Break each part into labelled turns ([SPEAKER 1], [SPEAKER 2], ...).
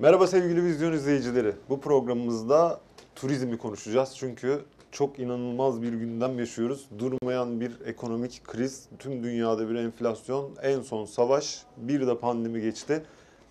[SPEAKER 1] Merhaba sevgili vizyon izleyicileri. Bu programımızda turizmi konuşacağız. Çünkü çok inanılmaz bir gündem yaşıyoruz. Durmayan bir ekonomik kriz, tüm dünyada bir enflasyon, en son savaş, bir de pandemi geçti.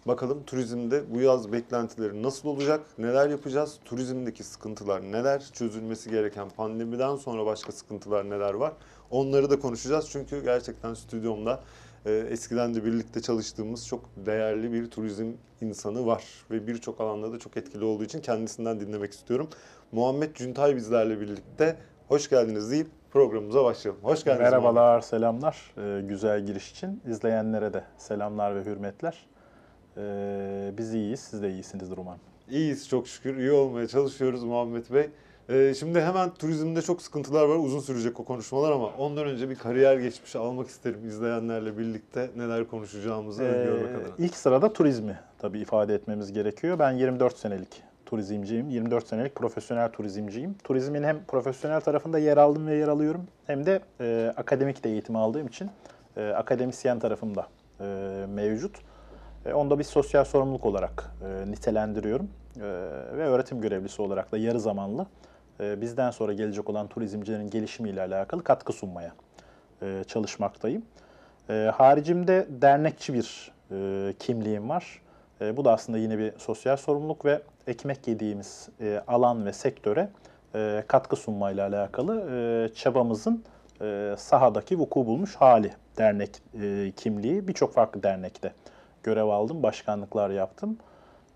[SPEAKER 1] Bakalım turizmde bu yaz beklentileri nasıl olacak? Neler yapacağız? Turizmdeki sıkıntılar neler? Çözülmesi gereken pandemiden sonra başka sıkıntılar neler var? Onları da konuşacağız. Çünkü gerçekten stüdyomda ee, eskiden de birlikte çalıştığımız çok değerli bir turizm insanı var ve birçok alanda da çok etkili olduğu için kendisinden dinlemek istiyorum. Muhammed Cüntay bizlerle birlikte hoş geldiniz deyip programımıza başlayalım. Hoş geldiniz. Merhabalar,
[SPEAKER 2] Muhammed. selamlar. Ee, güzel giriş için izleyenlere de selamlar ve hürmetler. Ee, biz iyiyiz, siz de iyisinizdir umarım. İyiyiz çok şükür. İyi olmaya çalışıyoruz Muhammed Bey. Ee, şimdi hemen
[SPEAKER 1] turizmde çok sıkıntılar var. Uzun sürecek o konuşmalar ama ondan önce bir kariyer geçmişi almak isterim izleyenlerle birlikte neler konuşacağımızı ee, görmek adına.
[SPEAKER 2] İlk sırada turizmi tabii ifade etmemiz gerekiyor. Ben 24 senelik turizmciyim. 24 senelik profesyonel turizmciyim. Turizmin hem profesyonel tarafında yer aldım ve yer alıyorum hem de e, akademik de eğitim aldığım için e, akademisyen tarafımda e, mevcut. E, onu da bir sosyal sorumluluk olarak e, nitelendiriyorum e, ve öğretim görevlisi olarak da yarı zamanlı ee, bizden sonra gelecek olan turizmcilerin gelişimiyle alakalı katkı sunmaya e, çalışmaktayım. Ee, haricimde dernekçi bir e, kimliğim var. Ee, bu da aslında yine bir sosyal sorumluluk ve ekmek yediğimiz e, alan ve sektöre katkı sunmayla alakalı çabamızın sahadaki vuku bulmuş hali dernek kimliği. Birçok farklı dernekte görev aldım, başkanlıklar yaptım.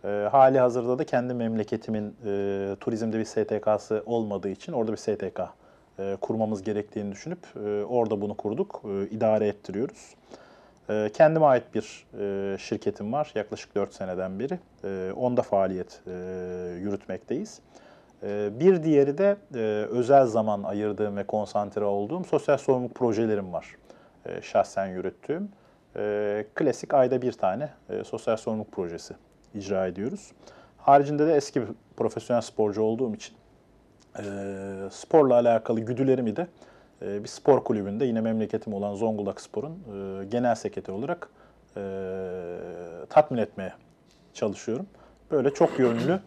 [SPEAKER 2] E, hali hazırda da kendi memleketimin e, turizmde bir STK'sı olmadığı için orada bir STK e, kurmamız gerektiğini düşünüp e, orada bunu kurduk, e, idare ettiriyoruz. E, kendime ait bir e, şirketim var yaklaşık 4 seneden beri. E, onda faaliyet e, yürütmekteyiz. E, bir diğeri de e, özel zaman ayırdığım ve konsantre olduğum sosyal sorumluluk projelerim var. E, şahsen yürüttüğüm. E, klasik ayda bir tane e, sosyal sorumluluk projesi icra ediyoruz. Haricinde de eski bir profesyonel sporcu olduğum için e, sporla alakalı güdülerimi de e, bir spor kulübünde yine memleketim olan Zonguldak Spor'un e, genel sekreteri olarak e, tatmin etmeye çalışıyorum. Böyle çok yönlü,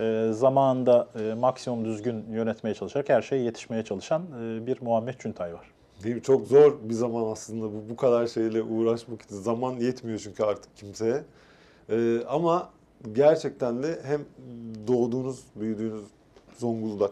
[SPEAKER 2] e, zamanında e, maksimum düzgün yönetmeye çalışarak her şeye yetişmeye çalışan e, bir Muhammed Çüntay var. Değil mi? Çok zor bir zaman aslında bu, bu kadar
[SPEAKER 1] şeyle uğraşmak için. Zaman yetmiyor çünkü artık kimseye. E, ama gerçekten de hem doğduğunuz, büyüdüğünüz Zonguldak.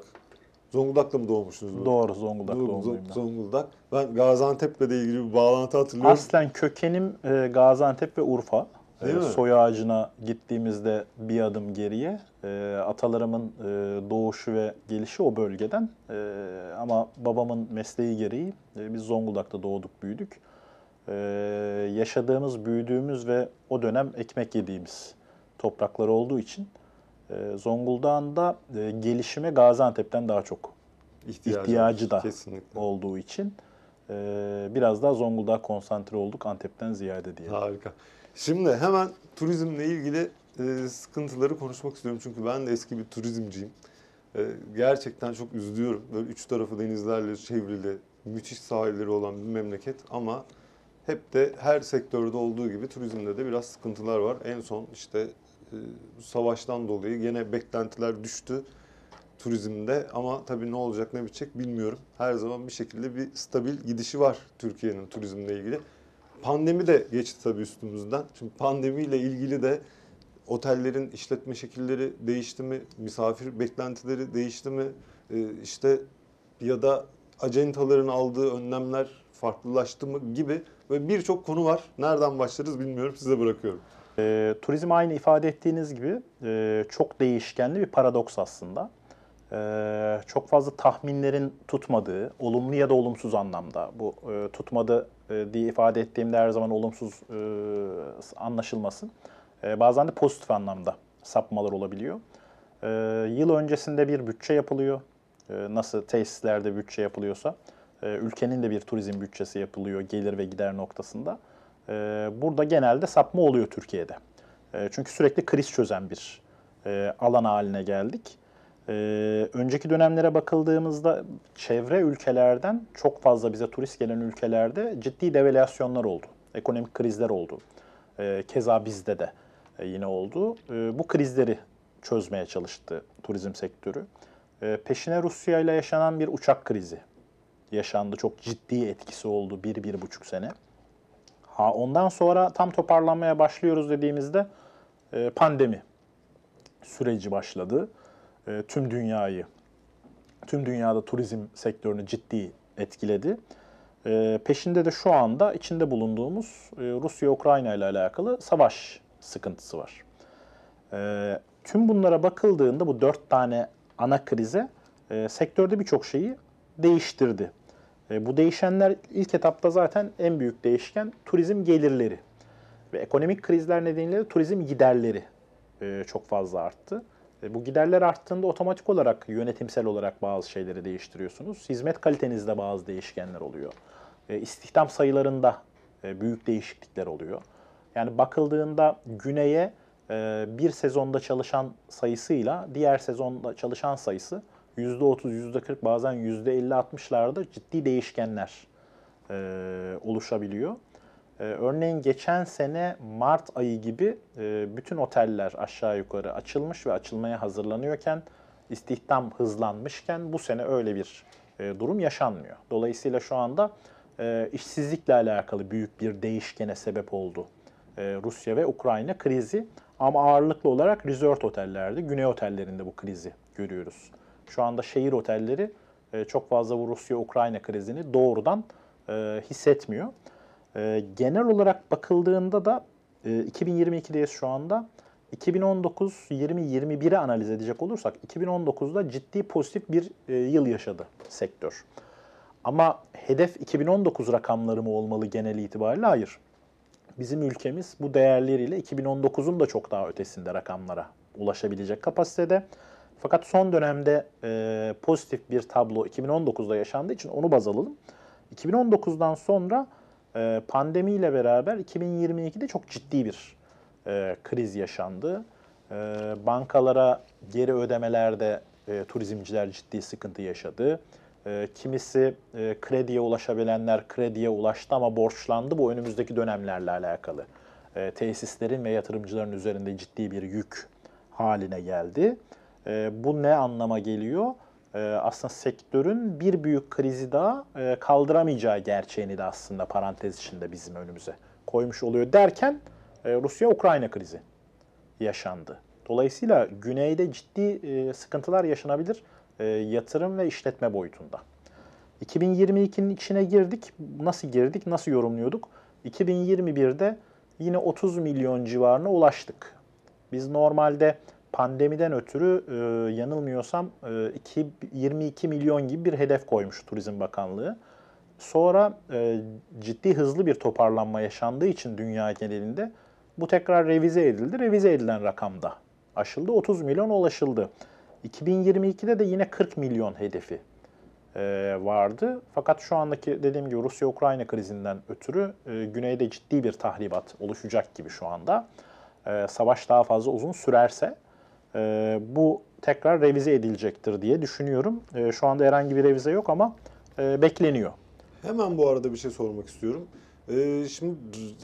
[SPEAKER 1] Zonguldak'ta mı doğmuşsunuz? Doğru Zonguldak'ta Doğru, doğumluyum Zonguldak. Ben Gaziantep'le de ilgili bir bağlantı hatırlıyorum. Aslen
[SPEAKER 2] kökenim e, Gaziantep ve Urfa. Değil e, mi? Soy ağacına gittiğimizde bir adım geriye. E, atalarımın e, doğuşu ve gelişi o bölgeden. E, ama babamın mesleği gereği e, biz Zonguldak'ta doğduk büyüdük e, yaşadığımız, büyüdüğümüz ve o dönem ekmek yediğimiz topraklar olduğu için e, Zonguldak'ın e, gelişime Gaziantep'ten daha çok ihtiyacı, ihtiyacı da kesinlikle. olduğu için e, biraz daha Zonguldak'a konsantre olduk Antep'ten ziyade diye. Harika. Şimdi hemen turizmle ilgili e,
[SPEAKER 1] sıkıntıları konuşmak istiyorum çünkü ben de eski bir turizmciyim. E, gerçekten çok üzülüyorum. Böyle üç tarafı denizlerle çevrili, müthiş sahilleri olan bir memleket ama hep de her sektörde olduğu gibi turizmde de biraz sıkıntılar var. En son işte e, savaştan dolayı yine beklentiler düştü turizmde ama tabii ne olacak ne bitecek bilmiyorum. Her zaman bir şekilde bir stabil gidişi var Türkiye'nin turizmle ilgili. Pandemi de geçti tabii üstümüzden. Çünkü pandemiyle ilgili de otellerin işletme şekilleri değişti mi? Misafir beklentileri değişti mi? E, işte ya da acentaların aldığı önlemler farklılaştı mı gibi Böyle
[SPEAKER 2] birçok konu var. Nereden başlarız bilmiyorum. Size bırakıyorum. E, turizm aynı ifade ettiğiniz gibi e, çok değişkenli bir paradoks aslında. E, çok fazla tahminlerin tutmadığı, olumlu ya da olumsuz anlamda bu e, tutmadı e, diye ifade ettiğimde her zaman olumsuz e, anlaşılmasın. E, bazen de pozitif anlamda sapmalar olabiliyor. E, yıl öncesinde bir bütçe yapılıyor. E, nasıl tesislerde bütçe yapılıyorsa e, ülkenin de bir turizm bütçesi yapılıyor gelir ve gider noktasında. E, burada genelde sapma oluyor Türkiye'de. E, çünkü sürekli kriz çözen bir e, alan haline geldik. E, önceki dönemlere bakıldığımızda çevre ülkelerden çok fazla bize turist gelen ülkelerde ciddi devalüasyonlar oldu. Ekonomik krizler oldu. E, keza bizde de e, yine oldu. E, bu krizleri çözmeye çalıştı turizm sektörü. E, peşine Rusya ile yaşanan bir uçak krizi yaşandı. Çok ciddi etkisi oldu bir bir buçuk sene. Ha ondan sonra tam toparlanmaya başlıyoruz dediğimizde e, pandemi süreci başladı. E, tüm dünyayı, tüm dünyada turizm sektörünü ciddi etkiledi. E, peşinde de şu anda içinde bulunduğumuz e, Rusya-Ukrayna ile alakalı savaş sıkıntısı var. E, tüm bunlara bakıldığında bu dört tane ana krize e, sektörde birçok şeyi değiştirdi. E, bu değişenler ilk etapta zaten en büyük değişken turizm gelirleri ve ekonomik krizler nedeniyle turizm giderleri e, çok fazla arttı. E, bu giderler arttığında otomatik olarak yönetimsel olarak bazı şeyleri değiştiriyorsunuz. Hizmet kalitenizde bazı değişkenler oluyor. İstihdam sayılarında büyük değişiklikler oluyor. Yani bakıldığında güneye bir sezonda çalışan sayısıyla diğer sezonda çalışan sayısı %30, %40 bazen %50-60'larda ciddi değişkenler e, oluşabiliyor. E, örneğin geçen sene Mart ayı gibi e, bütün oteller aşağı yukarı açılmış ve açılmaya hazırlanıyorken istihdam hızlanmışken bu sene öyle bir e, durum yaşanmıyor. Dolayısıyla şu anda e, işsizlikle alakalı büyük bir değişkene sebep oldu e, Rusya ve Ukrayna krizi. Ama ağırlıklı olarak resort otellerde, güney otellerinde bu krizi görüyoruz. Şu anda şehir otelleri e, çok fazla bu Rusya-Ukrayna krizini doğrudan e, hissetmiyor. E, genel olarak bakıldığında da e, 2022'deyiz şu anda. 2019 2021i analiz edecek olursak 2019'da ciddi pozitif bir yıl yaşadı sektör. Ama hedef 2019 rakamları mı olmalı genel itibariyle? Hayır. Bizim ülkemiz bu değerleriyle 2019'un da çok daha ötesinde rakamlara ulaşabilecek kapasitede. Fakat son dönemde e, pozitif bir tablo 2019'da yaşandığı için onu baz alalım. 2019'dan sonra e, pandemiyle beraber 2022'de çok ciddi bir e, kriz yaşandı. E, bankalara geri ödemelerde e, turizmciler ciddi sıkıntı yaşadı. E, kimisi e, krediye ulaşabilenler krediye ulaştı ama borçlandı. Bu önümüzdeki dönemlerle alakalı. E, tesislerin ve yatırımcıların üzerinde ciddi bir yük haline geldi. E, bu ne anlama geliyor? E, aslında sektörün bir büyük krizi daha e, kaldıramayacağı gerçeğini de aslında parantez içinde bizim önümüze koymuş oluyor derken e, Rusya-Ukrayna krizi yaşandı. Dolayısıyla güneyde ciddi e, sıkıntılar yaşanabilir e, yatırım ve işletme boyutunda. 2022'nin içine girdik. Nasıl girdik, nasıl yorumluyorduk? 2021'de yine 30 milyon civarına ulaştık. Biz normalde pandemiden ötürü e, yanılmıyorsam e, iki, 22 milyon gibi bir hedef koymuş Turizm Bakanlığı. Sonra e, ciddi hızlı bir toparlanma yaşandığı için dünya genelinde bu tekrar revize edildi. Revize edilen rakamda aşıldı. 30 milyon ulaşıldı. 2022'de de yine 40 milyon hedefi e, vardı. Fakat şu andaki dediğim gibi Rusya-Ukrayna krizinden ötürü e, güneyde ciddi bir tahribat oluşacak gibi şu anda. E, savaş daha fazla uzun sürerse e, bu tekrar revize edilecektir diye düşünüyorum. E, şu anda herhangi bir revize yok ama e, bekleniyor. Hemen bu arada bir şey sormak istiyorum. E, şimdi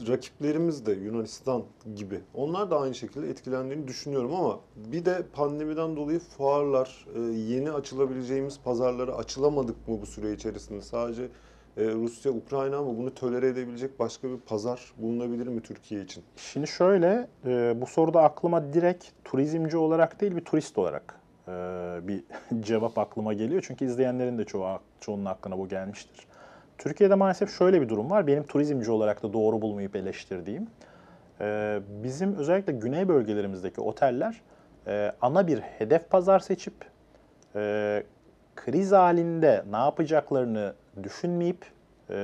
[SPEAKER 1] rakiplerimiz de Yunanistan gibi. Onlar da aynı şekilde etkilendiğini düşünüyorum ama bir de pandemiden dolayı fuarlar, e, yeni açılabileceğimiz pazarları açılamadık mı bu süre içerisinde? Sadece e, Rusya, Ukrayna ama bunu tölere edebilecek başka bir
[SPEAKER 2] pazar bulunabilir mi Türkiye için? Şimdi şöyle, e, bu soruda aklıma direkt turizmci olarak değil bir turist olarak e, bir cevap aklıma geliyor. Çünkü izleyenlerin de çoğu, çoğunun aklına bu gelmiştir. Türkiye'de maalesef şöyle bir durum var. Benim turizmci olarak da doğru bulmayıp eleştirdiğim. bizim özellikle güney bölgelerimizdeki oteller ana bir hedef pazar seçip kriz halinde ne yapacaklarını düşünmeyip e,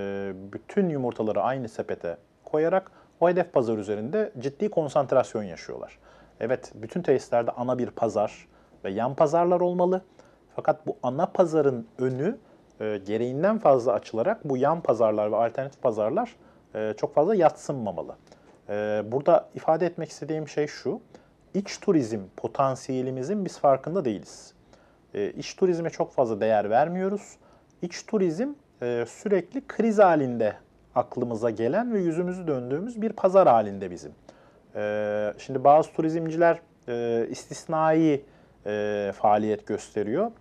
[SPEAKER 2] bütün yumurtaları aynı sepete koyarak o hedef pazar üzerinde ciddi konsantrasyon yaşıyorlar. Evet, bütün tesislerde ana bir pazar ve yan pazarlar olmalı. Fakat bu ana pazarın önü e, gereğinden fazla açılarak bu yan pazarlar ve alternatif pazarlar e, çok fazla yatsınmamalı. E, burada ifade etmek istediğim şey şu, iç turizm potansiyelimizin biz farkında değiliz. E, turizme çok fazla değer vermiyoruz. İç turizm e, sürekli kriz halinde aklımıza gelen ve yüzümüzü döndüğümüz bir pazar halinde bizim. E, şimdi bazı turizmciler e, istisnai faaliyet gösteriyor.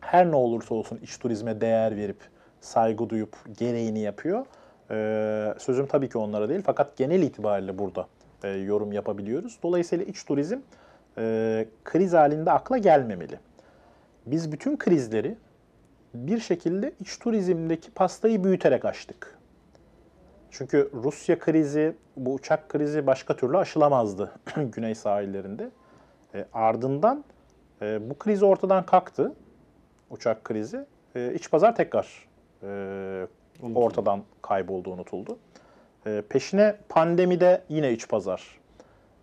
[SPEAKER 2] Her ne olursa olsun iç turizme değer verip, saygı duyup gereğini yapıyor. sözüm tabii ki onlara değil fakat genel itibariyle burada yorum yapabiliyoruz. Dolayısıyla iç turizm kriz halinde akla gelmemeli. Biz bütün krizleri bir şekilde iç turizmdeki pastayı büyüterek açtık. Çünkü Rusya krizi, bu uçak krizi başka türlü aşılamazdı güney sahillerinde. E, ardından e, bu kriz ortadan kalktı, uçak krizi. E, iç pazar tekrar e, ortadan kayboldu, unutuldu. E, peşine pandemide yine iç pazar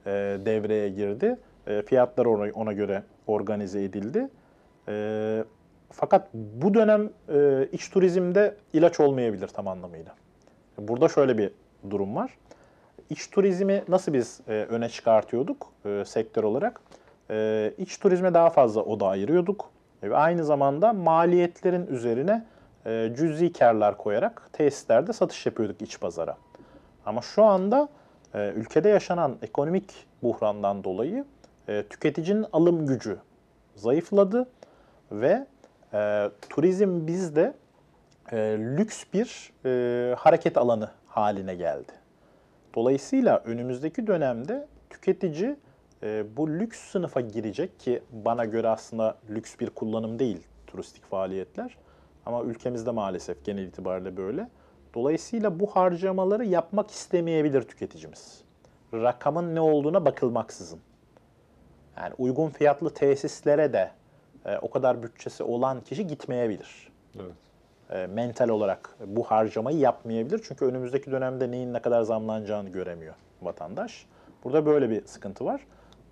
[SPEAKER 2] e, devreye girdi. E, fiyatlar ona, ona göre organize edildi. E, fakat bu dönem e, iç turizmde ilaç olmayabilir tam anlamıyla. Burada şöyle bir durum var. İç turizmi nasıl biz e, öne çıkartıyorduk e, sektör olarak? E, iç turizme daha fazla oda ayırıyorduk. E, aynı zamanda maliyetlerin üzerine e, cüzi karlar koyarak tesislerde satış yapıyorduk iç pazara. Ama şu anda e, ülkede yaşanan ekonomik buhrandan dolayı e, tüketicinin alım gücü zayıfladı ve e, turizm bizde e, lüks bir e, hareket alanı haline geldi. Dolayısıyla önümüzdeki dönemde tüketici e, bu lüks sınıfa girecek ki bana göre aslında lüks bir kullanım değil turistik faaliyetler. Ama ülkemizde maalesef genel itibariyle böyle. Dolayısıyla bu harcamaları yapmak istemeyebilir tüketicimiz. Rakamın ne olduğuna bakılmaksızın. Yani uygun fiyatlı tesislere de e, o kadar bütçesi olan kişi gitmeyebilir. Evet. E, mental olarak bu harcamayı yapmayabilir. Çünkü önümüzdeki dönemde neyin ne kadar zamlanacağını göremiyor vatandaş. Burada böyle bir sıkıntı var.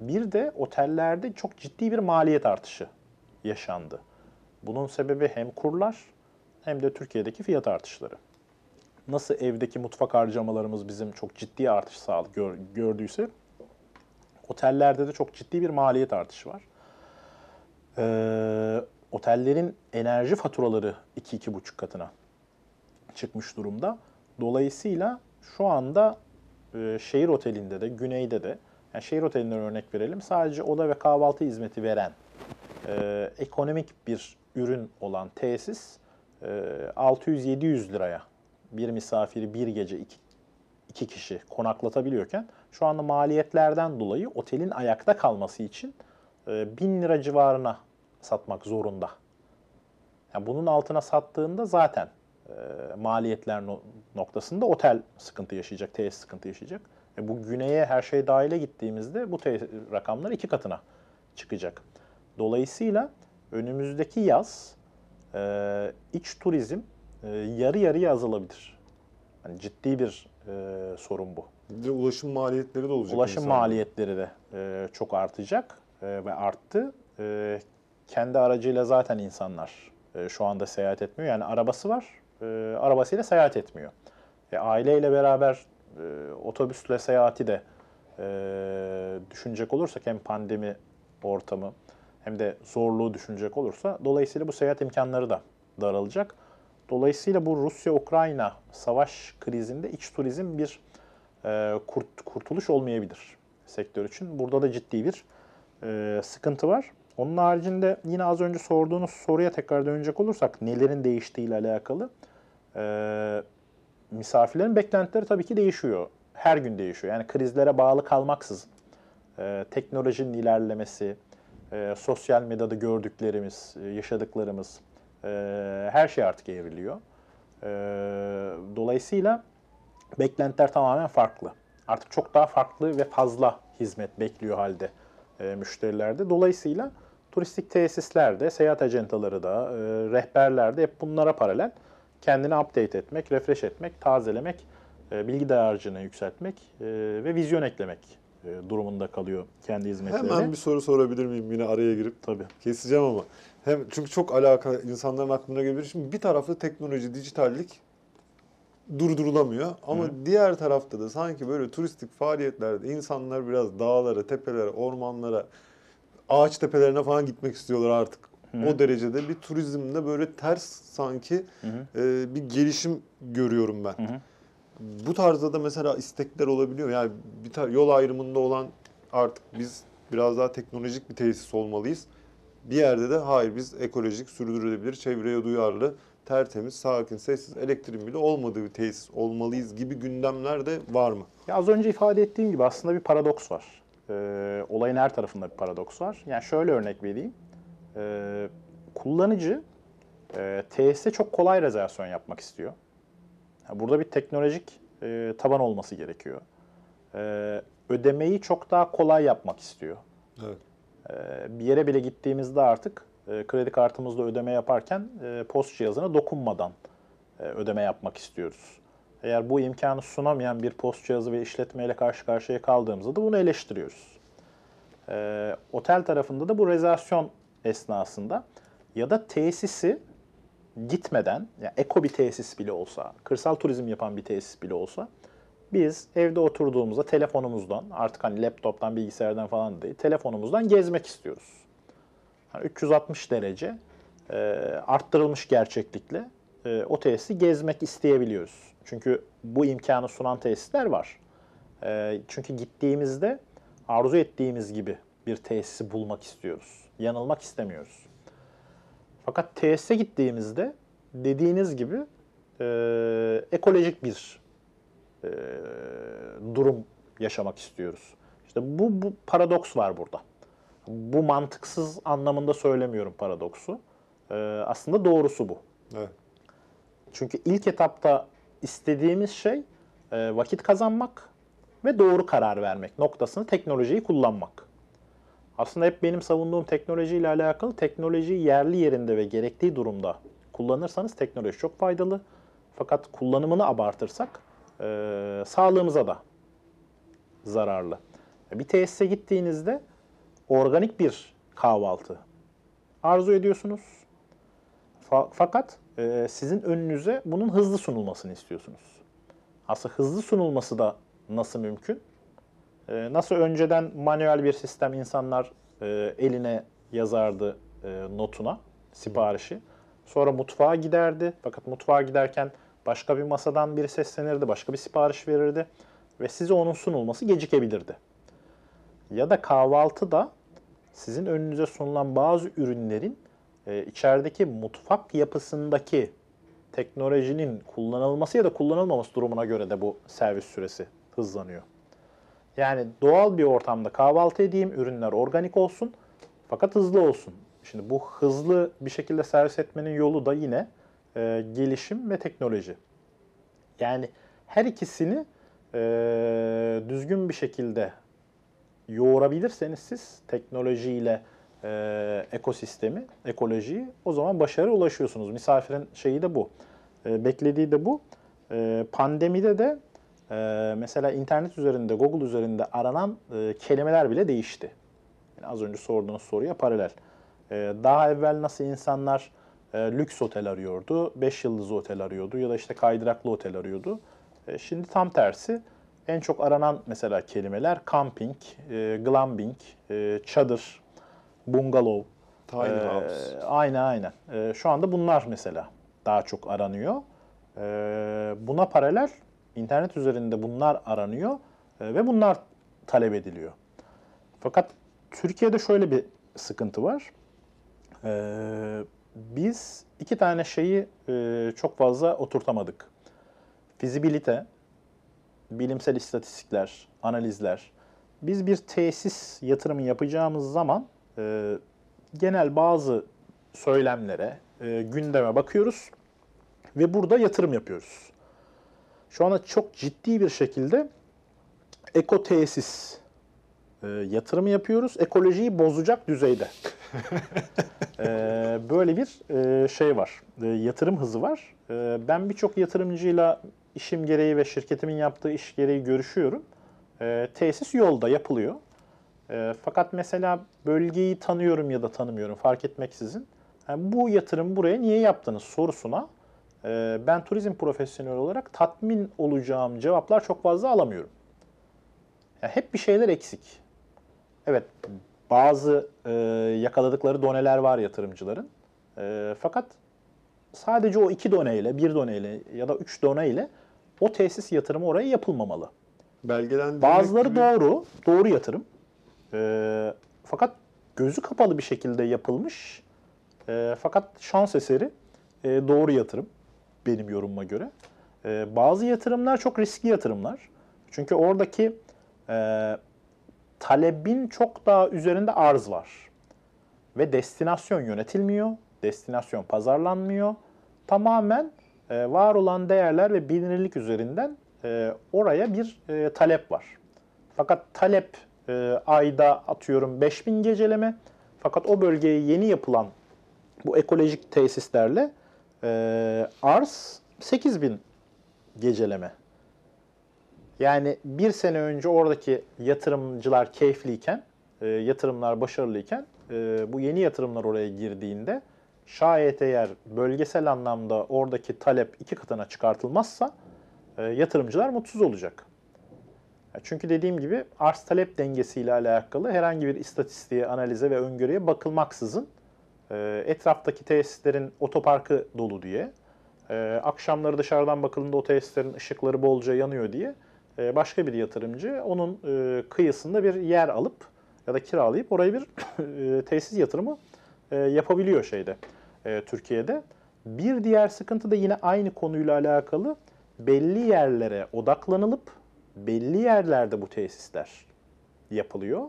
[SPEAKER 2] Bir de otellerde çok ciddi bir maliyet artışı yaşandı. Bunun sebebi hem kurlar hem de Türkiye'deki fiyat artışları. Nasıl evdeki mutfak harcamalarımız bizim çok ciddi artış sağlık gördüyse otellerde de çok ciddi bir maliyet artışı var e, otellerin enerji faturaları 2-2,5 katına çıkmış durumda. Dolayısıyla şu anda e, şehir otelinde de, güneyde de, yani şehir otelinden örnek verelim, sadece oda ve kahvaltı hizmeti veren e, ekonomik bir ürün olan tesis e, 600-700 liraya bir misafiri bir gece iki, iki kişi konaklatabiliyorken şu anda maliyetlerden dolayı otelin ayakta kalması için e, 1000 lira civarına satmak zorunda. Yani bunun altına sattığında zaten e, maliyetler no noktasında otel sıkıntı yaşayacak, tesis sıkıntı yaşayacak. E bu güneye her şey dahile gittiğimizde bu rakamlar iki katına çıkacak. Dolayısıyla önümüzdeki yaz e, iç turizm e, yarı yarıya azalabilir. Yani ciddi bir e, sorun bu. Bir de ulaşım maliyetleri de olacak. Ulaşım insanlar. maliyetleri de e, çok artacak e, ve arttı. E, kendi aracıyla zaten insanlar e, şu anda seyahat etmiyor. Yani arabası var, e, arabasıyla seyahat etmiyor. E, aileyle beraber e, otobüsle seyahati de e, düşünecek olursak hem pandemi ortamı hem de zorluğu düşünecek olursa dolayısıyla bu seyahat imkanları da daralacak. Dolayısıyla bu Rusya-Ukrayna savaş krizinde iç turizm bir e, kurt, kurtuluş olmayabilir sektör için. Burada da ciddi bir e, sıkıntı var. Onun haricinde yine az önce sorduğunuz soruya tekrar dönecek olursak nelerin değiştiği ile alakalı e, misafirlerin beklentileri tabii ki değişiyor. Her gün değişiyor. Yani krizlere bağlı kalmaksızın e, teknolojinin ilerlemesi, e, sosyal medyada gördüklerimiz, e, yaşadıklarımız e, her şey artık evriliyor. E, dolayısıyla beklentiler tamamen farklı. Artık çok daha farklı ve fazla hizmet bekliyor halde e, müşterilerde. Dolayısıyla turistik tesislerde, seyahat ajantaları da, e, rehberler hep bunlara paralel kendini update etmek, refresh etmek, tazelemek, e, bilgi dağarcığını yükseltmek e, ve vizyon eklemek e, durumunda kalıyor kendi hizmetlerine. Hemen bir soru
[SPEAKER 1] sorabilir miyim yine araya girip? Tabii. Keseceğim ama. Hem çünkü çok alaka insanların aklına gelebilir. Şimdi bir tarafta teknoloji, dijitallik durdurulamıyor ama Hı. diğer tarafta da sanki böyle turistik faaliyetlerde insanlar biraz dağlara, tepelere, ormanlara ağaç tepelerine falan gitmek istiyorlar artık. Hı. O derecede bir turizmde böyle ters sanki E, bir gelişim görüyorum ben. Hı hı. Bu tarzda da mesela istekler olabiliyor. Yani bir tar- yol ayrımında olan artık biz biraz daha teknolojik bir tesis olmalıyız. Bir yerde de hayır biz ekolojik, sürdürülebilir, çevreye duyarlı, tertemiz, sakin, sessiz, elektriğin bile olmadığı bir tesis olmalıyız gibi gündemler de
[SPEAKER 2] var mı? Ya az önce ifade ettiğim gibi aslında bir paradoks var e, olayın her tarafında bir paradoks var. Yani şöyle örnek vereyim. E, kullanıcı e, TS'e çok kolay rezervasyon yapmak istiyor. Yani burada bir teknolojik e, taban olması gerekiyor. E, ödemeyi çok daha kolay yapmak istiyor. Evet. E, bir yere bile gittiğimizde artık e, kredi kartımızla ödeme yaparken e, post cihazına dokunmadan e, ödeme yapmak istiyoruz eğer bu imkanı sunamayan bir post cihazı ve işletmeyle karşı karşıya kaldığımızda da bunu eleştiriyoruz. E, otel tarafında da bu rezervasyon esnasında ya da tesisi gitmeden, yani eko bir tesis bile olsa, kırsal turizm yapan bir tesis bile olsa biz evde oturduğumuzda telefonumuzdan, artık hani laptoptan, bilgisayardan falan değil, telefonumuzdan gezmek istiyoruz. Yani 360 derece e, arttırılmış gerçeklikle e, o tesisi gezmek isteyebiliyoruz. Çünkü bu imkanı sunan tesisler var. E, çünkü gittiğimizde arzu ettiğimiz gibi bir tesisi bulmak istiyoruz. Yanılmak istemiyoruz. Fakat tesise gittiğimizde dediğiniz gibi e, ekolojik bir e, durum yaşamak istiyoruz. İşte bu, bu paradoks var burada. Bu mantıksız anlamında söylemiyorum paradoksu. E, aslında doğrusu bu. Evet. Çünkü ilk etapta istediğimiz şey e, vakit kazanmak ve doğru karar vermek noktasını teknolojiyi kullanmak. Aslında hep benim savunduğum teknolojiyle alakalı teknolojiyi yerli yerinde ve gerektiği durumda kullanırsanız teknoloji çok faydalı. Fakat kullanımını abartırsak e, sağlığımıza da zararlı. E, bir tesise gittiğinizde organik bir kahvaltı arzu ediyorsunuz fakat e, sizin önünüze bunun hızlı sunulmasını istiyorsunuz. Aslında hızlı sunulması da nasıl mümkün? E, nasıl önceden manuel bir sistem insanlar e, eline yazardı e, notuna siparişi. Sonra mutfağa giderdi. Fakat mutfağa giderken başka bir masadan biri seslenirdi, başka bir sipariş verirdi ve size onun sunulması gecikebilirdi. Ya da kahvaltıda sizin önünüze sunulan bazı ürünlerin e, içerideki mutfak yapısındaki teknolojinin kullanılması ya da kullanılmaması durumuna göre de bu servis süresi hızlanıyor. Yani doğal bir ortamda kahvaltı edeyim, ürünler organik olsun fakat hızlı olsun. Şimdi bu hızlı bir şekilde servis etmenin yolu da yine e, gelişim ve teknoloji. Yani her ikisini e, düzgün bir şekilde yoğurabilirseniz siz teknolojiyle, e, ekosistemi, ekolojiyi o zaman başarı ulaşıyorsunuz. Misafirin şeyi de bu. E, beklediği de bu. E, pandemide de e, mesela internet üzerinde, Google üzerinde aranan e, kelimeler bile değişti. Yani az önce sorduğunuz soruya paralel. E, daha evvel nasıl insanlar e, lüks otel arıyordu, 5 yıldızlı otel arıyordu ya da işte kaydıraklı otel arıyordu. E, şimdi tam tersi en çok aranan mesela kelimeler camping, e, glamping, e, çadır bungalov. Tiny ee, house. Aynen aynen. Ee, şu anda bunlar mesela daha çok aranıyor. Ee, buna paralel internet üzerinde bunlar aranıyor e, ve bunlar talep ediliyor. Fakat Türkiye'de şöyle bir sıkıntı var. Ee, biz iki tane şeyi e, çok fazla oturtamadık. Fizibilite, bilimsel istatistikler, analizler. Biz bir tesis yatırımı yapacağımız zaman e, genel bazı söylemlere, e, gündeme bakıyoruz ve burada yatırım yapıyoruz. Şu anda çok ciddi bir şekilde ekotesis e, yatırımı yapıyoruz. Ekolojiyi bozacak düzeyde. e, böyle bir e, şey var. E, yatırım hızı var. E, ben birçok yatırımcıyla işim gereği ve şirketimin yaptığı iş gereği görüşüyorum. E, tesis yolda yapılıyor. E, fakat mesela bölgeyi tanıyorum ya da tanımıyorum fark etmeksizin. Yani bu yatırım buraya niye yaptınız sorusuna e, ben turizm profesyoneli olarak tatmin olacağım cevaplar çok fazla alamıyorum. Yani hep bir şeyler eksik. Evet bazı e, yakaladıkları doneler var yatırımcıların. E, fakat sadece o iki doneyle, bir doneyle ya da üç doneyle o tesis yatırımı oraya yapılmamalı.
[SPEAKER 1] Belgelendirmek Bazıları
[SPEAKER 2] gibi... doğru, doğru yatırım. E, fakat gözü kapalı bir şekilde yapılmış. E, fakat şans eseri e, doğru yatırım benim yorumuma göre. E, bazı yatırımlar çok riskli yatırımlar. Çünkü oradaki e, talebin çok daha üzerinde arz var. Ve destinasyon yönetilmiyor. Destinasyon pazarlanmıyor. Tamamen e, var olan değerler ve bilinirlik üzerinden e, oraya bir e, talep var. Fakat talep e, ayda atıyorum 5000 geceleme. Fakat o bölgeye yeni yapılan bu ekolojik tesislerle e, arz 8000 geceleme. Yani bir sene önce oradaki yatırımcılar keyifliyken, e, yatırımlar başarılıyken e, bu yeni yatırımlar oraya girdiğinde şayet eğer bölgesel anlamda oradaki talep iki katına çıkartılmazsa e, yatırımcılar mutsuz olacak. Çünkü dediğim gibi arz talep dengesiyle alakalı herhangi bir istatistiğe, analize ve öngörüye bakılmaksızın e, etraftaki tesislerin otoparkı dolu diye, e, akşamları dışarıdan bakıldığında o tesislerin ışıkları bolca yanıyor diye e, başka bir yatırımcı onun kıyısında bir yer alıp ya da kiralayıp oraya bir tesis yatırımı yapabiliyor şeyde Türkiye'de. Bir diğer sıkıntı da yine aynı konuyla alakalı belli yerlere odaklanılıp belli yerlerde bu tesisler yapılıyor.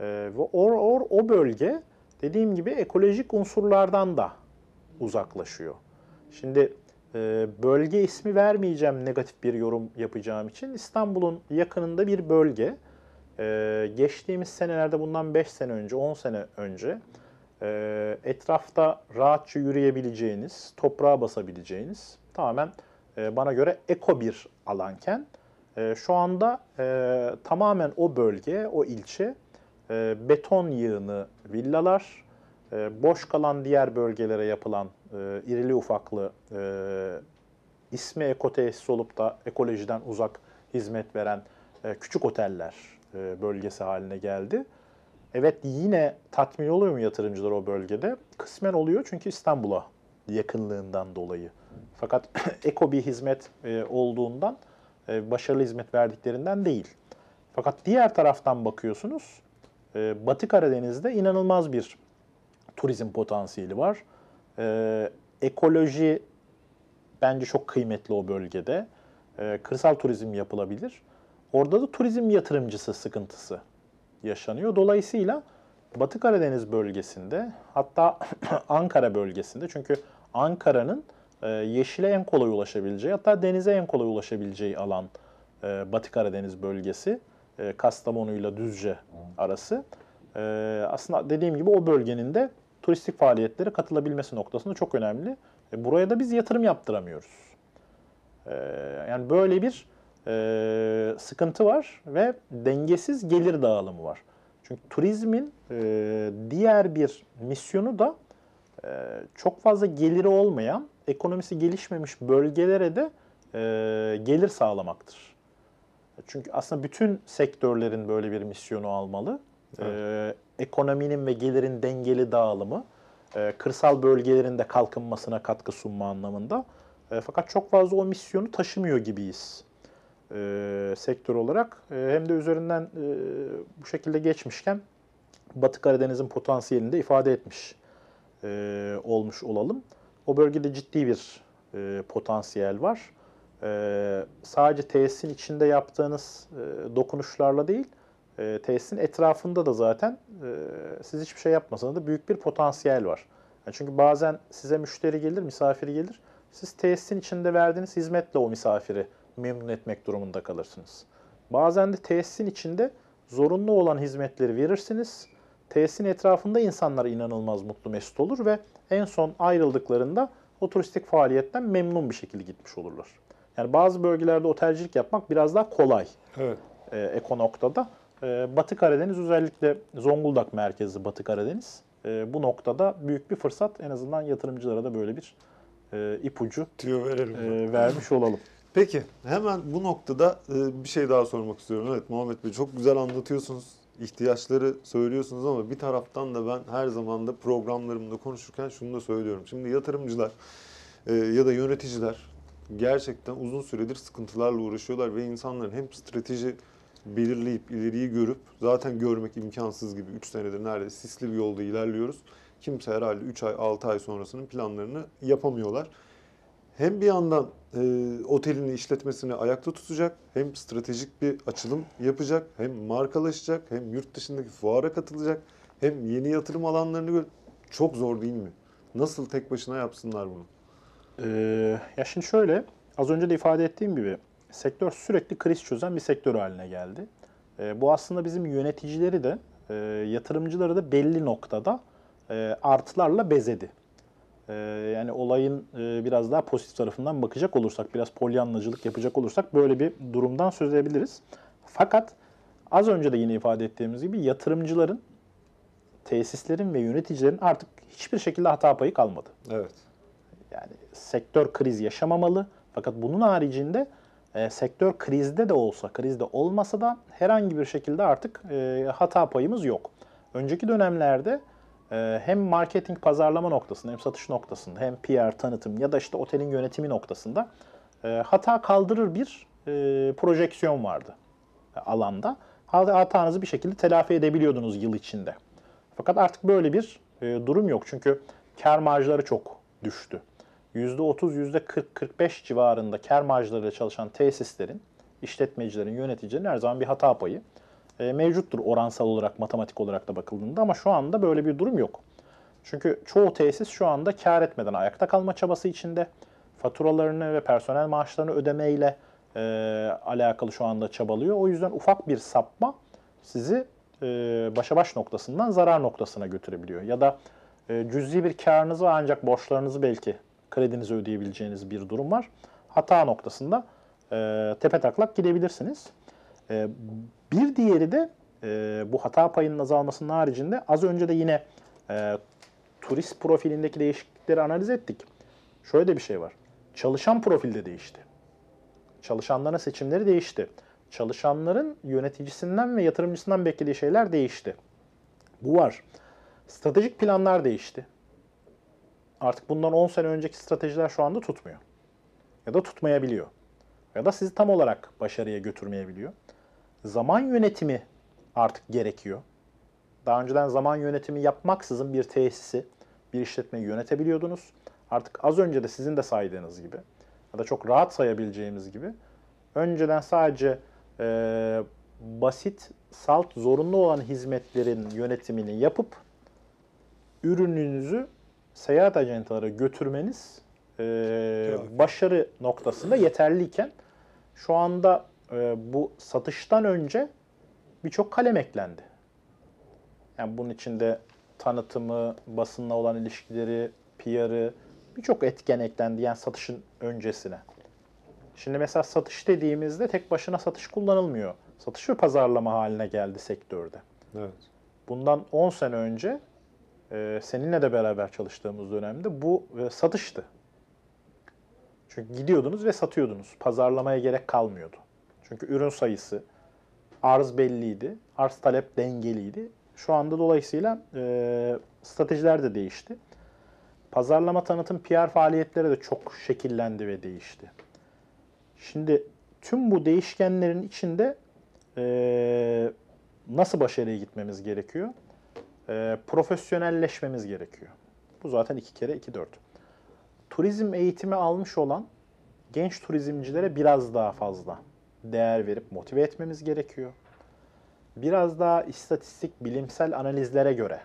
[SPEAKER 2] E, ve or, or, o bölge dediğim gibi ekolojik unsurlardan da uzaklaşıyor. Şimdi e, bölge ismi vermeyeceğim negatif bir yorum yapacağım için. İstanbul'un yakınında bir bölge. E, geçtiğimiz senelerde bundan 5 sene önce, 10 sene önce e, etrafta rahatça yürüyebileceğiniz, toprağa basabileceğiniz tamamen e, bana göre eko bir alanken e, şu anda e, tamamen o bölge, o ilçe e, beton yığını villalar, e, boş kalan diğer bölgelere yapılan e, irili ufaklı e, ismi ekotesis olup da ekolojiden uzak hizmet veren e, küçük oteller e, bölgesi haline geldi. Evet yine tatmin oluyor mu yatırımcılar o bölgede? Kısmen oluyor çünkü İstanbul'a yakınlığından dolayı. Fakat eko bir hizmet e, olduğundan e, başarılı hizmet verdiklerinden değil. Fakat diğer taraftan bakıyorsunuz, e, Batı Karadeniz'de inanılmaz bir turizm potansiyeli var. E, ekoloji bence çok kıymetli o bölgede. E, kırsal turizm yapılabilir. Orada da turizm yatırımcısı sıkıntısı yaşanıyor. Dolayısıyla Batı Karadeniz bölgesinde hatta Ankara bölgesinde çünkü Ankara'nın e, yeşile en kolay ulaşabileceği hatta denize en kolay ulaşabileceği alan e, Batı Karadeniz bölgesi. E, Kastamonu ile Düzce arası. Aslında dediğim gibi o bölgenin de turistik faaliyetlere katılabilmesi noktasında çok önemli. Buraya da biz yatırım yaptıramıyoruz. Yani böyle bir sıkıntı var ve dengesiz gelir dağılımı var. Çünkü turizmin diğer bir misyonu da çok fazla geliri olmayan ekonomisi gelişmemiş bölgelere de e, gelir sağlamaktır. Çünkü aslında bütün sektörlerin böyle bir misyonu almalı. E, evet. E, ekonominin ve gelirin dengeli dağılımı, e, kırsal bölgelerin de kalkınmasına katkı sunma anlamında. E, fakat çok fazla o misyonu taşımıyor gibiyiz e, sektör olarak. E, hem de üzerinden e, bu şekilde geçmişken Batı Karadeniz'in potansiyelini de ifade etmiş e, olmuş olalım. O bölgede ciddi bir e, potansiyel var. E, sadece tesisin içinde yaptığınız e, dokunuşlarla değil, e, tesisin etrafında da zaten e, siz hiçbir şey yapmasanız da büyük bir potansiyel var. Yani çünkü bazen size müşteri gelir, misafir gelir. Siz tesisin içinde verdiğiniz hizmetle o misafiri memnun etmek durumunda kalırsınız. Bazen de tesisin içinde zorunlu olan hizmetleri verirsiniz tesisin etrafında insanlar inanılmaz mutlu mesut olur ve en son ayrıldıklarında o turistik faaliyetten memnun bir şekilde gitmiş olurlar. Yani bazı bölgelerde otelcilik yapmak biraz daha kolay. Evet. E, ekonoktada. E, Batı Karadeniz özellikle Zonguldak merkezi Batı Karadeniz e, bu noktada büyük bir fırsat. En azından yatırımcılara da böyle bir e, ipucu Tüyo verelim. E, vermiş olalım. Peki hemen bu noktada e, bir şey daha
[SPEAKER 1] sormak istiyorum. Evet Muhammed Bey çok güzel anlatıyorsunuz ihtiyaçları söylüyorsunuz ama bir taraftan da ben her zaman da programlarımda konuşurken şunu da söylüyorum. Şimdi yatırımcılar e, ya da yöneticiler gerçekten uzun süredir sıkıntılarla uğraşıyorlar ve insanların hem strateji belirleyip ileriyi görüp zaten görmek imkansız gibi 3 senedir neredeyse sisli bir yolda ilerliyoruz. Kimse herhalde 3 ay 6 ay sonrasının planlarını yapamıyorlar hem bir yandan e, otelini işletmesini ayakta tutacak, hem stratejik bir açılım yapacak, hem markalaşacak, hem yurt dışındaki fuara katılacak, hem yeni yatırım alanlarını gör. Çok zor değil mi? Nasıl tek başına yapsınlar bunu?
[SPEAKER 2] Ee, ya şimdi şöyle, az önce de ifade ettiğim gibi sektör sürekli kriz çözen bir sektör haline geldi. E, bu aslında bizim yöneticileri de, e, yatırımcıları da belli noktada e, artılarla bezedi. Ee, yani olayın e, biraz daha pozitif tarafından bakacak olursak, biraz polyanlacılık yapacak olursak böyle bir durumdan söz edebiliriz. Fakat az önce de yine ifade ettiğimiz gibi yatırımcıların, tesislerin ve yöneticilerin artık hiçbir şekilde hata payı kalmadı. Evet. Yani sektör kriz yaşamamalı. Fakat bunun haricinde e, sektör krizde de olsa, krizde olmasa da herhangi bir şekilde artık e, hata payımız yok. Önceki dönemlerde ee, hem marketing pazarlama noktasında hem satış noktasında hem PR tanıtım ya da işte otelin yönetimi noktasında e, hata kaldırır bir e, projeksiyon vardı e, alanda. Hatanızı bir şekilde telafi edebiliyordunuz yıl içinde. Fakat artık böyle bir durum yok çünkü kar marjları çok düştü. %30, %40-45 civarında kar marjlarıyla çalışan tesislerin, işletmecilerin, yöneticilerin her zaman bir hata payı e, mevcuttur oransal olarak, matematik olarak da bakıldığında ama şu anda böyle bir durum yok. Çünkü çoğu tesis şu anda kar etmeden ayakta kalma çabası içinde. Faturalarını ve personel maaşlarını ödemeyle e, alakalı şu anda çabalıyor. O yüzden ufak bir sapma sizi e, başa baş noktasından zarar noktasına götürebiliyor. Ya da e, cüzi bir karınız var ancak borçlarınızı belki kredinizi ödeyebileceğiniz bir durum var. Hata noktasında e, tepe taklak gidebilirsiniz. Ee, bir diğeri de e, bu hata payının azalmasının haricinde az önce de yine e, turist profilindeki değişiklikleri analiz ettik. Şöyle de bir şey var. Çalışan profilde değişti. Çalışanlara seçimleri değişti. Çalışanların yöneticisinden ve yatırımcısından beklediği şeyler değişti. Bu var. Stratejik planlar değişti. Artık bundan 10 sene önceki stratejiler şu anda tutmuyor. Ya da tutmayabiliyor. Ya da sizi tam olarak başarıya götürmeyebiliyor zaman yönetimi artık gerekiyor. Daha önceden zaman yönetimi yapmaksızın bir tesisi, bir işletmeyi yönetebiliyordunuz. Artık az önce de sizin de saydığınız gibi ya da çok rahat sayabileceğimiz gibi önceden sadece e, basit, salt, zorunlu olan hizmetlerin yönetimini yapıp ürününüzü seyahat ajantalara götürmeniz e, başarı noktasında yeterliyken şu anda ee, bu satıştan önce birçok kalem eklendi. Yani bunun içinde tanıtımı, basınla olan ilişkileri, PR'ı birçok etken eklendi yani satışın öncesine. Şimdi mesela satış dediğimizde tek başına satış kullanılmıyor. Satış ve pazarlama haline geldi sektörde. Evet. Bundan 10 sene önce e, seninle de beraber çalıştığımız dönemde bu e, satıştı. Çünkü gidiyordunuz ve satıyordunuz. Pazarlamaya gerek kalmıyordu. Çünkü ürün sayısı, arz belliydi, arz talep dengeliydi. Şu anda dolayısıyla e, stratejiler de değişti. Pazarlama, tanıtım, PR faaliyetleri de çok şekillendi ve değişti. Şimdi tüm bu değişkenlerin içinde e, nasıl başarıya gitmemiz gerekiyor? E, profesyonelleşmemiz gerekiyor. Bu zaten iki kere iki dört. Turizm eğitimi almış olan genç turizmcilere biraz daha fazla değer verip motive etmemiz gerekiyor. Biraz daha istatistik, bilimsel analizlere göre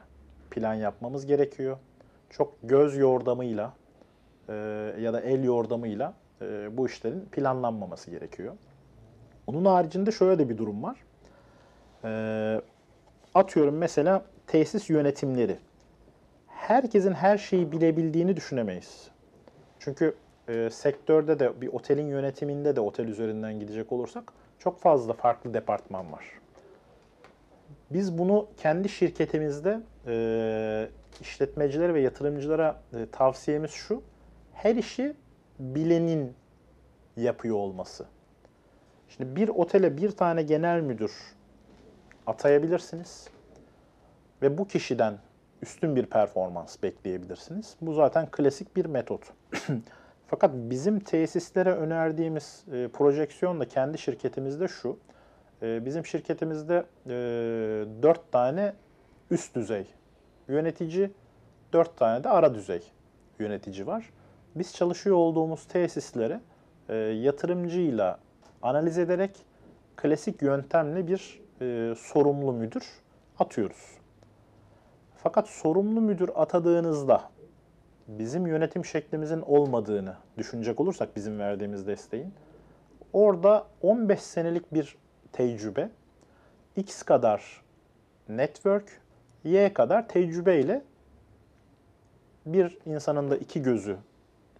[SPEAKER 2] plan yapmamız gerekiyor. Çok göz yordamıyla e, ya da el yordamıyla e, bu işlerin planlanmaması gerekiyor. Onun haricinde şöyle de bir durum var. E, atıyorum mesela tesis yönetimleri. Herkesin her şeyi bilebildiğini düşünemeyiz. Çünkü e, sektörde de bir otelin yönetiminde de otel üzerinden gidecek olursak çok fazla farklı departman var. Biz bunu kendi şirketimizde e, işletmecilere ve yatırımcılara e, tavsiyemiz şu. Her işi bilenin yapıyor olması. Şimdi bir otele bir tane genel müdür atayabilirsiniz ve bu kişiden üstün bir performans bekleyebilirsiniz. Bu zaten klasik bir metot. Fakat bizim tesislere önerdiğimiz e, projeksiyon da kendi şirketimizde şu. E, bizim şirketimizde e, 4 tane üst düzey yönetici, 4 tane de ara düzey yönetici var. Biz çalışıyor olduğumuz tesisleri e, yatırımcıyla analiz ederek klasik yöntemle bir e, sorumlu müdür atıyoruz. Fakat sorumlu müdür atadığınızda bizim yönetim şeklimizin olmadığını düşünecek olursak bizim verdiğimiz desteğin orada 15 senelik bir tecrübe X kadar network, Y kadar tecrübeyle bir insanın da iki gözü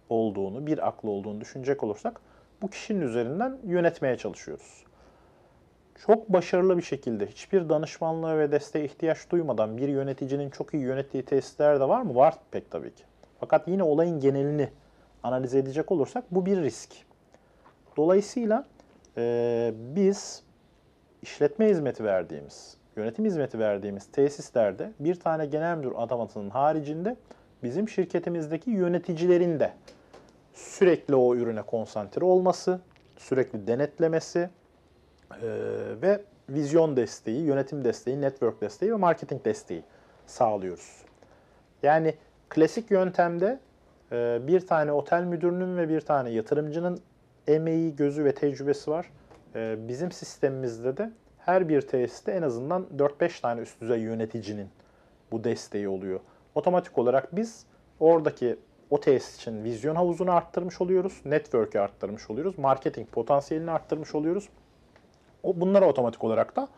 [SPEAKER 2] olduğunu, bir aklı olduğunu düşünecek olursak bu kişinin üzerinden yönetmeye çalışıyoruz. Çok başarılı bir şekilde hiçbir danışmanlığa ve desteğe ihtiyaç duymadan bir yöneticinin çok iyi yönettiği tesisler de var mı? Var pek tabii ki. Fakat yine olayın genelini analiz edecek olursak bu bir risk. Dolayısıyla e, biz işletme hizmeti verdiğimiz, yönetim hizmeti verdiğimiz tesislerde bir tane genel müdür atamasının haricinde bizim şirketimizdeki yöneticilerin de sürekli o ürüne konsantre olması, sürekli denetlemesi e, ve vizyon desteği, yönetim desteği, network desteği ve marketing desteği sağlıyoruz. Yani Klasik yöntemde e, bir tane otel müdürünün ve bir tane yatırımcının emeği, gözü ve tecrübesi var. E, bizim sistemimizde de her bir tesiste en azından 4-5 tane üst düzey yöneticinin bu desteği oluyor. Otomatik olarak biz oradaki o tesis için vizyon havuzunu arttırmış oluyoruz, network'ü arttırmış oluyoruz, marketing potansiyelini arttırmış oluyoruz. O bunlara otomatik olarak da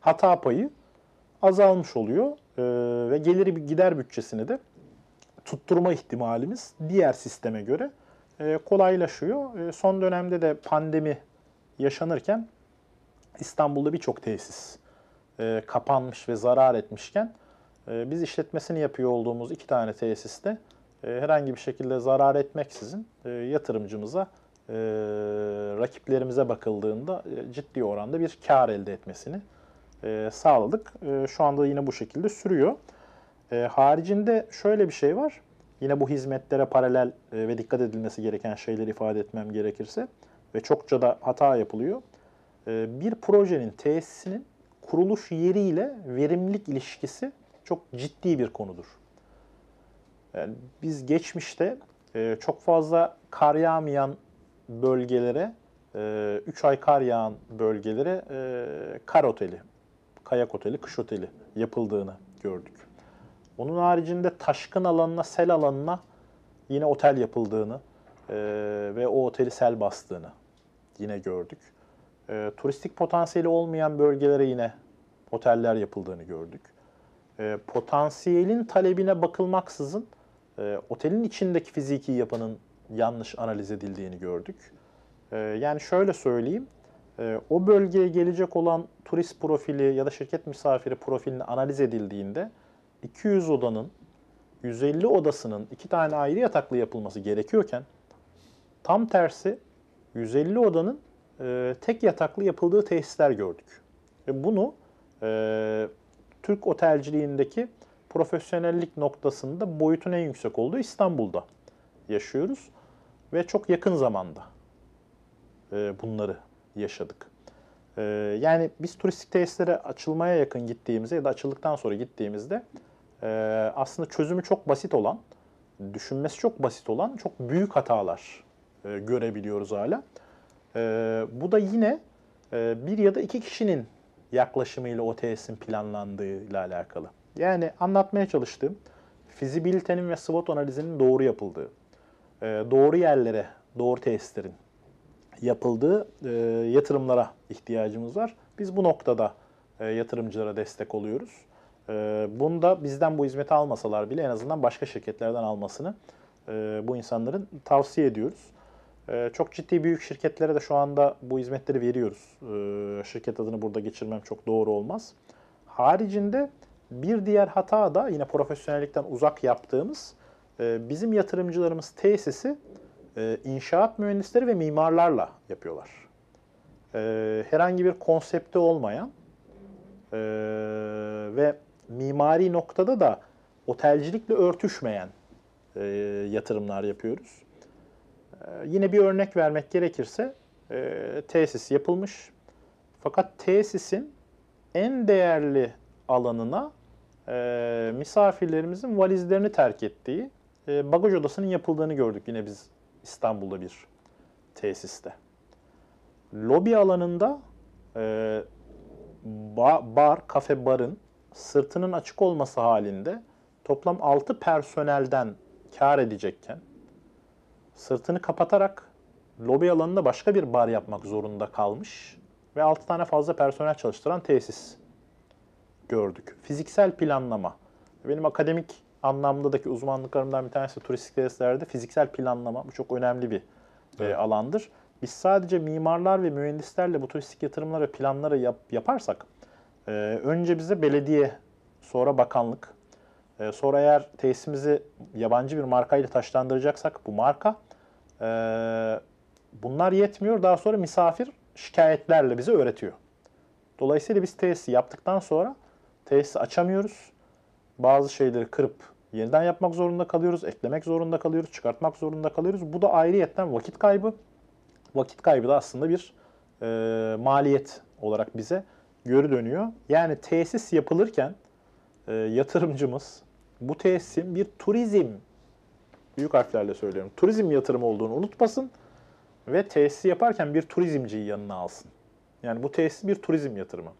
[SPEAKER 2] hata payı azalmış oluyor ee, ve geliri gider bütçesini de tutturma ihtimalimiz diğer sisteme göre e, kolaylaşıyor. E, son dönemde de pandemi yaşanırken İstanbul'da birçok tesis e, kapanmış ve zarar etmişken biz işletmesini yapıyor olduğumuz iki tane tesiste herhangi bir şekilde zarar etmeksizin yatırımcımıza, rakiplerimize bakıldığında ciddi oranda bir kar elde etmesini sağladık. Şu anda yine bu şekilde sürüyor. E, haricinde şöyle bir şey var. Yine bu hizmetlere paralel e, ve dikkat edilmesi gereken şeyleri ifade etmem gerekirse ve çokça da hata yapılıyor. E, bir projenin tesisinin kuruluş yeriyle verimlilik ilişkisi çok ciddi bir konudur. Yani biz geçmişte e, çok fazla kar yağmayan bölgelere, 3 e, ay kar yağan bölgelere e, kar oteli, kayak oteli, kış oteli yapıldığını gördük. Onun haricinde taşkın alanına, sel alanına yine otel yapıldığını e, ve o oteli sel bastığını yine gördük. E, turistik potansiyeli olmayan bölgelere yine oteller yapıldığını gördük. E, potansiyelin talebine bakılmaksızın e, otelin içindeki fiziki yapının yanlış analiz edildiğini gördük. E, yani şöyle söyleyeyim, e, o bölgeye gelecek olan turist profili ya da şirket misafiri profilini analiz edildiğinde 200 odanın 150 odasının iki tane ayrı yataklı yapılması gerekiyorken tam tersi 150 odanın e, tek yataklı yapıldığı tesisler gördük. Ve bunu e, Türk otelciliğindeki profesyonellik noktasında boyutun en yüksek olduğu İstanbul'da yaşıyoruz ve çok yakın zamanda e, bunları yaşadık. Ee, yani biz turistik tesislere açılmaya yakın gittiğimizde ya da açıldıktan sonra gittiğimizde e, aslında çözümü çok basit olan, düşünmesi çok basit olan çok büyük hatalar e, görebiliyoruz hala. E, bu da yine e, bir ya da iki kişinin yaklaşımıyla o tesisin planlandığıyla alakalı. Yani anlatmaya çalıştığım fizibilitenin ve SWOT analizinin doğru yapıldığı, e, doğru yerlere, doğru tesislerin yapıldığı e, yatırımlara ihtiyacımız var. Biz bu noktada e, yatırımcılara destek oluyoruz. E, bunu bizden bu hizmeti almasalar bile en azından başka şirketlerden almasını e, bu insanların tavsiye ediyoruz. E, çok ciddi büyük şirketlere de şu anda bu hizmetleri veriyoruz. E, şirket adını burada geçirmem çok doğru olmaz. Haricinde bir diğer hata da yine profesyonellikten uzak yaptığımız e, bizim yatırımcılarımız tesisi e, inşaat mühendisleri ve mimarlarla yapıyorlar e, herhangi bir konsepti olmayan e, ve mimari noktada da otelcilikle örtüşmeyen e, yatırımlar yapıyoruz. E, yine bir örnek vermek gerekirse e, tesis yapılmış. Fakat tesisin en değerli alanına e, misafirlerimizin valizlerini terk ettiği e, bagaj odasının yapıldığını gördük yine biz İstanbul'da bir tesiste. Lobi alanında e, bar, kafe barın sırtının açık olması halinde toplam 6 personelden kar edecekken sırtını kapatarak lobi alanında başka bir bar yapmak zorunda kalmış ve 6 tane fazla personel çalıştıran tesis gördük. Fiziksel planlama. Benim akademik anlamdaki uzmanlıklarımdan bir tanesi turistik tesislerde fiziksel planlama. Bu çok önemli bir e, evet. e, alandır. Biz sadece mimarlar ve mühendislerle bu turistik yatırımları ve planları yap, yaparsak e, önce bize belediye, sonra bakanlık, e, sonra eğer tesisimizi yabancı bir markayla taşlandıracaksak bu marka e, bunlar yetmiyor. Daha sonra misafir şikayetlerle bize öğretiyor. Dolayısıyla biz tesisi yaptıktan sonra tesisi açamıyoruz. Bazı şeyleri kırıp yeniden yapmak zorunda kalıyoruz, eklemek zorunda kalıyoruz, çıkartmak zorunda kalıyoruz. Bu da ayrıyetten vakit kaybı vakit kaybı da aslında bir e, maliyet olarak bize geri dönüyor. Yani tesis yapılırken e, yatırımcımız bu tesisin bir turizm, büyük harflerle söylüyorum, turizm yatırımı olduğunu unutmasın ve tesisi yaparken bir turizmciyi yanına alsın. Yani bu tesis bir turizm yatırımı.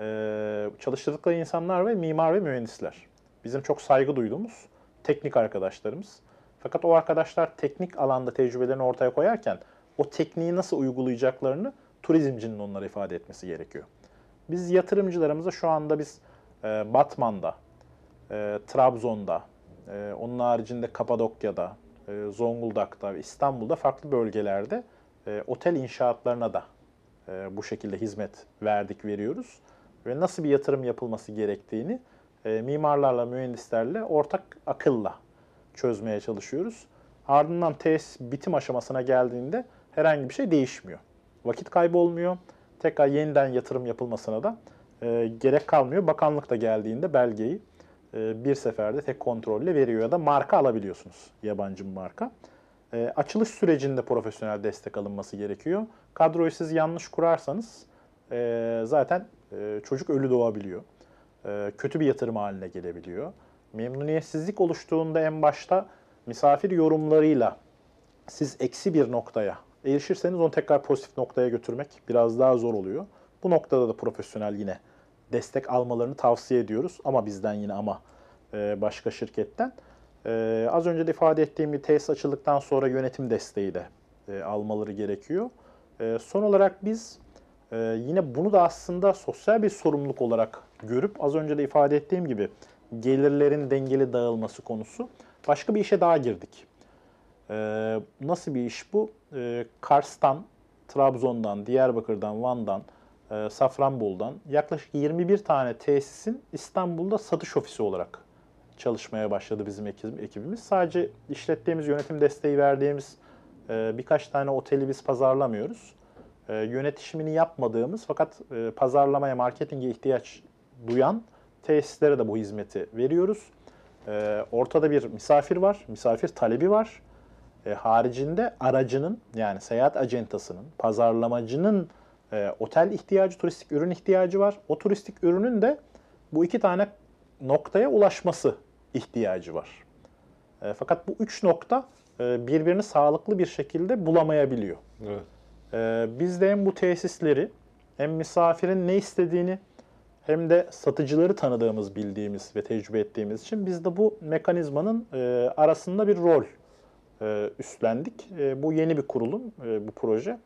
[SPEAKER 2] Ee, çalıştırdıkları insanlar ve mimar ve mühendisler. Bizim çok saygı duyduğumuz teknik arkadaşlarımız. Fakat o arkadaşlar teknik alanda tecrübelerini ortaya koyarken o tekniği nasıl uygulayacaklarını turizmcinin onlara ifade etmesi gerekiyor. Biz yatırımcılarımıza şu anda biz e, Batman'da, e, Trabzon'da, e, onun haricinde Kapadokya'da, e, Zonguldak'ta İstanbul'da farklı bölgelerde e, otel inşaatlarına da e, bu şekilde hizmet verdik, veriyoruz. Ve nasıl bir yatırım yapılması gerektiğini e, mimarlarla, mühendislerle ortak akılla çözmeye çalışıyoruz. Ardından tesis bitim aşamasına geldiğinde herhangi bir şey değişmiyor. Vakit kaybı olmuyor. Tekrar yeniden yatırım yapılmasına da e, gerek kalmıyor. Bakanlık da geldiğinde belgeyi e, bir seferde tek kontrolle veriyor ya da marka alabiliyorsunuz. Yabancı marka. E, açılış sürecinde profesyonel destek alınması gerekiyor. Kadroyu siz yanlış kurarsanız e, zaten e, çocuk ölü doğabiliyor. E, kötü bir yatırım haline gelebiliyor. Memnuniyetsizlik oluştuğunda en başta misafir yorumlarıyla siz eksi bir noktaya erişirseniz onu tekrar pozitif noktaya götürmek biraz daha zor oluyor. Bu noktada da profesyonel yine destek almalarını tavsiye ediyoruz. Ama bizden yine ama e, başka şirketten. E, az önce de ifade ettiğim gibi tesis açıldıktan sonra yönetim desteği de e, almaları gerekiyor. son olarak biz yine bunu da aslında sosyal bir sorumluluk olarak görüp az önce de ifade ettiğim gibi gelirlerin dengeli dağılması konusu başka bir işe daha girdik. Ee, nasıl bir iş bu? Ee, Kars'tan, Trabzon'dan, Diyarbakır'dan, Van'dan, e, Safranbolu'dan yaklaşık 21 tane tesisin İstanbul'da satış ofisi olarak çalışmaya başladı bizim ekibimiz. Sadece işlettiğimiz, yönetim desteği verdiğimiz e, birkaç tane oteli biz pazarlamıyoruz. E, yönetişimini yapmadığımız fakat e, pazarlamaya, marketinge ihtiyaç duyan tesislere de bu hizmeti veriyoruz. E, ortada bir misafir var, misafir talebi var. E, haricinde aracının yani seyahat acentasının, pazarlamacının e, otel ihtiyacı, turistik ürün ihtiyacı var. O turistik ürünün de bu iki tane noktaya ulaşması ihtiyacı var. E, fakat bu üç nokta e, birbirini sağlıklı bir şekilde bulamayabiliyor. Evet. E, biz de hem bu tesisleri hem misafirin ne istediğini hem de satıcıları tanıdığımız, bildiğimiz ve tecrübe ettiğimiz için biz de bu mekanizmanın e, arasında bir rol e, üstlendik. E, bu yeni bir kurulum, e, bu proje.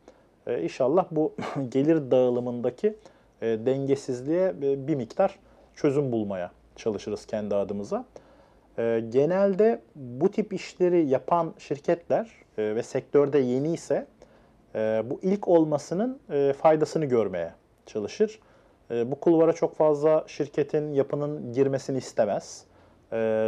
[SPEAKER 2] İnşallah bu gelir dağılımındaki dengesizliğe bir miktar çözüm bulmaya çalışırız kendi adımıza. genelde bu tip işleri yapan şirketler ve sektörde yeni ise bu ilk olmasının faydasını görmeye çalışır. bu kulvara çok fazla şirketin, yapının girmesini istemez.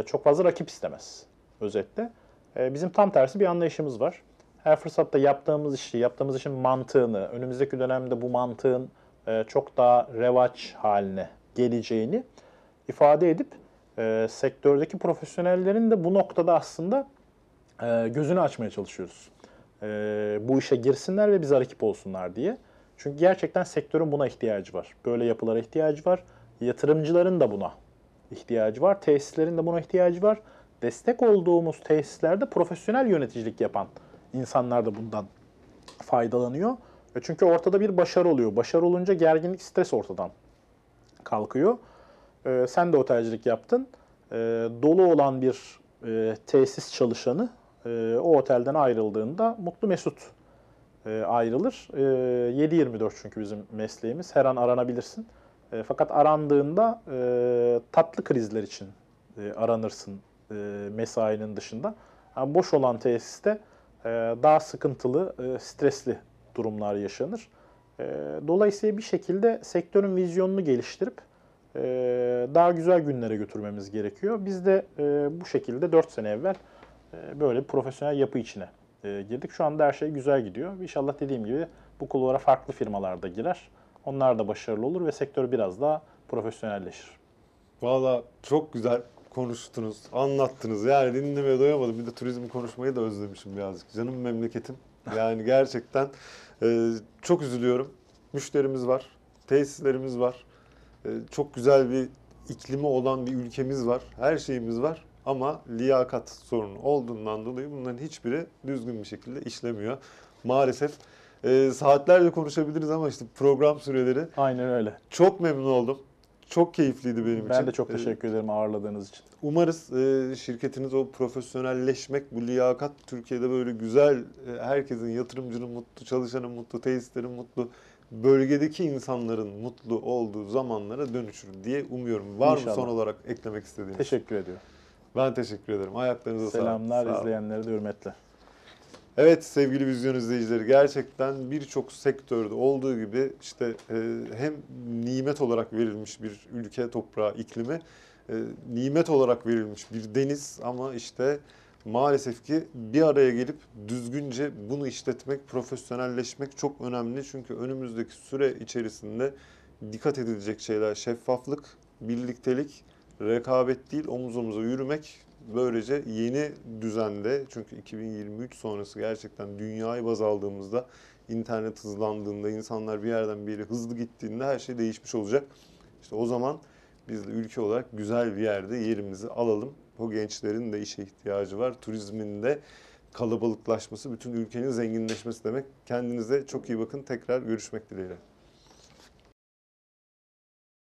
[SPEAKER 2] çok fazla rakip istemez özetle. Ee, bizim tam tersi bir anlayışımız var. Her fırsatta yaptığımız işi, yaptığımız işin mantığını, önümüzdeki dönemde bu mantığın e, çok daha revaç haline geleceğini ifade edip e, sektördeki profesyonellerin de bu noktada aslında e, gözünü açmaya çalışıyoruz. bu işe girsinler ve bize rakip olsunlar diye. Çünkü gerçekten sektörün buna ihtiyacı var. Böyle yapılara ihtiyacı var. Yatırımcıların da buna ihtiyacı var. Tesislerin de buna ihtiyacı var destek olduğumuz tesislerde profesyonel yöneticilik yapan insanlar da bundan faydalanıyor. E, çünkü ortada bir başarı oluyor. Başarı olunca gerginlik, stres ortadan kalkıyor. Ee, sen de otelcilik yaptın. Ee, dolu olan bir e, tesis çalışanı e, o otelden ayrıldığında mutlu mesut e, ayrılır. E, 7-24 çünkü bizim mesleğimiz. Her an aranabilirsin. E, fakat arandığında e, tatlı krizler için e, aranırsın e, mesainin dışında. Yani boş olan tesiste e, daha sıkıntılı, e, stresli durumlar yaşanır. E, dolayısıyla bir şekilde sektörün vizyonunu geliştirip e, daha güzel günlere götürmemiz gerekiyor. Biz de e, bu şekilde 4 sene evvel e, böyle bir profesyonel yapı içine e, girdik. Şu anda her şey güzel gidiyor. İnşallah dediğim gibi bu kulvara farklı firmalarda girer. Onlar da başarılı olur ve sektör biraz daha profesyonelleşir. Valla çok güzel konuştunuz,
[SPEAKER 1] anlattınız. Yani dinlemeye doyamadım. Bir de turizm konuşmayı da özlemişim birazcık. Canım memleketim. Yani gerçekten e, çok üzülüyorum. Müşterimiz var, tesislerimiz var. E, çok güzel bir iklimi olan bir ülkemiz var. Her şeyimiz var. Ama liyakat sorunu olduğundan dolayı bunların hiçbiri düzgün bir şekilde işlemiyor. Maalesef e, saatlerce konuşabiliriz ama işte program süreleri. Aynen öyle. Çok memnun oldum. Çok keyifliydi benim ben için. Ben de çok teşekkür ee, ederim ağırladığınız için. Umarız e, şirketiniz o profesyonelleşmek, bu liyakat Türkiye'de böyle güzel, e, herkesin yatırımcının mutlu, çalışanın mutlu, tesislerin mutlu, bölgedeki insanların mutlu olduğu zamanlara dönüşür diye umuyorum. Var İnşallah. mı son olarak eklemek istediğiniz? Teşekkür ediyorum. Ben teşekkür ederim. Ayaklarınıza Selamlar sağ
[SPEAKER 2] izleyenlere de hürmetle.
[SPEAKER 1] Evet sevgili vizyon izleyicileri gerçekten birçok sektörde olduğu gibi işte e, hem nimet olarak verilmiş bir ülke toprağı iklimi, e, nimet olarak verilmiş bir deniz ama işte maalesef ki bir araya gelip düzgünce bunu işletmek, profesyonelleşmek çok önemli. Çünkü önümüzdeki süre içerisinde dikkat edilecek şeyler şeffaflık, birliktelik, rekabet değil omuz omuza yürümek böylece yeni düzende çünkü 2023 sonrası gerçekten dünyayı baz aldığımızda internet hızlandığında insanlar bir yerden bir yere hızlı gittiğinde her şey değişmiş olacak. İşte o zaman biz de ülke olarak güzel bir yerde yerimizi alalım. O gençlerin de işe ihtiyacı var. Turizmin de kalabalıklaşması, bütün ülkenin zenginleşmesi demek. Kendinize çok iyi bakın. Tekrar görüşmek dileğiyle.